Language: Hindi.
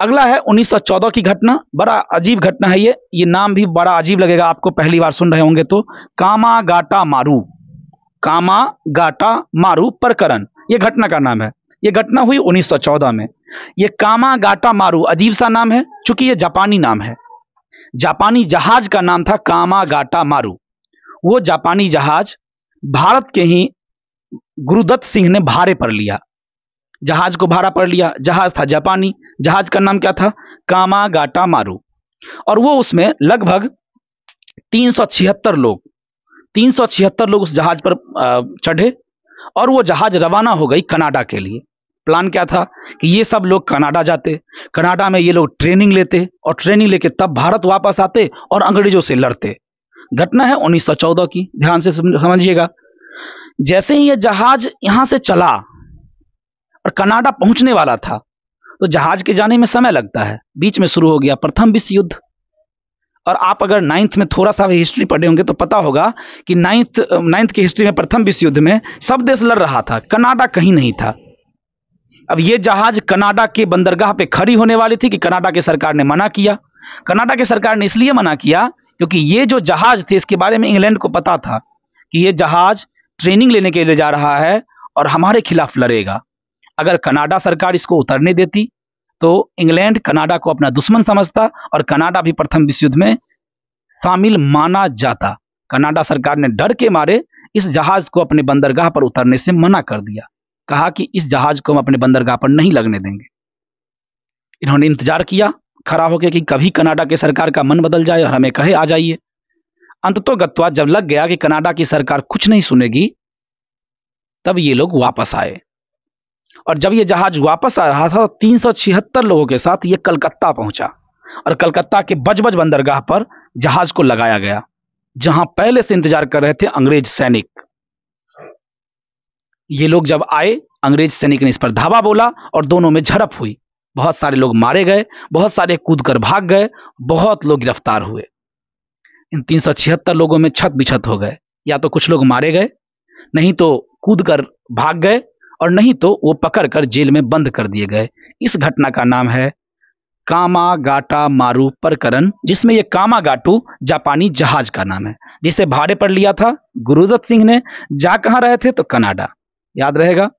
अगला है 1914 की घटना बड़ा अजीब घटना है ये ये नाम भी बड़ा अजीब लगेगा आपको पहली बार सुन रहे होंगे तो कामा गाटा मारू कामा गाटा मारू प्रकरण ये घटना का नाम है ये घटना हुई 1914 में ये कामा गाटा मारू अजीब सा नाम है चूंकि ये जापानी नाम है जापानी जहाज का नाम था कामा गाटा मारू वो जापानी जहाज भारत के ही गुरुदत्त सिंह ने भारे पर लिया जहाज को भाड़ा पर लिया जहाज था जापानी जहाज का नाम क्या था कामा गाटा मारू और वो उसमें लगभग तीन लोग तीन लोग उस जहाज पर चढ़े और वो जहाज रवाना हो गई कनाडा के लिए प्लान क्या था कि ये सब लोग कनाडा जाते कनाडा में ये लोग ट्रेनिंग लेते और ट्रेनिंग लेके तब भारत वापस आते और अंग्रेजों से लड़ते घटना है 1914 की ध्यान से समझिएगा जैसे ही ये जहाज यहां से चला और कनाडा पहुंचने वाला था तो जहाज के जाने में समय लगता है बीच में शुरू हो गया प्रथम विश्व युद्ध और आप अगर नाइन्थ में थोड़ा सा भी हिस्ट्री पढ़े होंगे तो पता होगा कि नाइन्थ नाइन्थ की हिस्ट्री में प्रथम विश्व युद्ध में सब देश लड़ रहा था कनाडा कहीं नहीं था अब यह जहाज कनाडा के बंदरगाह पे खड़ी होने वाली थी कि कनाडा की सरकार ने मना किया कनाडा की सरकार ने इसलिए मना किया क्योंकि ये जो जहाज थे इसके बारे में इंग्लैंड को पता था कि यह जहाज ट्रेनिंग लेने के लिए जा रहा है और हमारे खिलाफ लड़ेगा अगर कनाडा सरकार इसको उतरने देती तो इंग्लैंड कनाडा को अपना दुश्मन समझता और कनाडा भी प्रथम विश्व युद्ध में शामिल माना जाता कनाडा सरकार ने डर के मारे इस जहाज को अपने बंदरगाह पर उतरने से मना कर दिया कहा कि इस जहाज को हम अपने बंदरगाह पर नहीं लगने देंगे इन्होंने इंतजार किया खड़ा होकर कि कभी कनाडा के सरकार का मन बदल जाए और हमें कहे आ जाइए अंत तो गत्वा जब लग गया कि कनाडा की सरकार कुछ नहीं सुनेगी तब ये लोग वापस आए और जब ये जहाज वापस आ रहा था तो तीन लोगों के साथ ये कलकत्ता पहुंचा और कलकत्ता के बजबज बंदरगाह पर जहाज को लगाया गया जहां पहले से इंतजार कर रहे थे अंग्रेज सैनिक ये लोग जब आए अंग्रेज सैनिक ने इस पर धावा बोला और दोनों में झड़प हुई बहुत सारे लोग मारे गए बहुत सारे कूद कर भाग गए बहुत लोग गिरफ्तार हुए इन तीन लोगों में छत बिछत हो गए या तो कुछ लोग मारे गए नहीं तो कूद कर भाग गए और नहीं तो वो पकड़कर जेल में बंद कर दिए गए इस घटना का नाम है कामा गाटा मारू प्रकरण जिसमें यह गाटू जापानी जहाज का नाम है जिसे भाड़े पर लिया था गुरुदत्त सिंह ने जा कहाँ रहे थे तो कनाडा याद रहेगा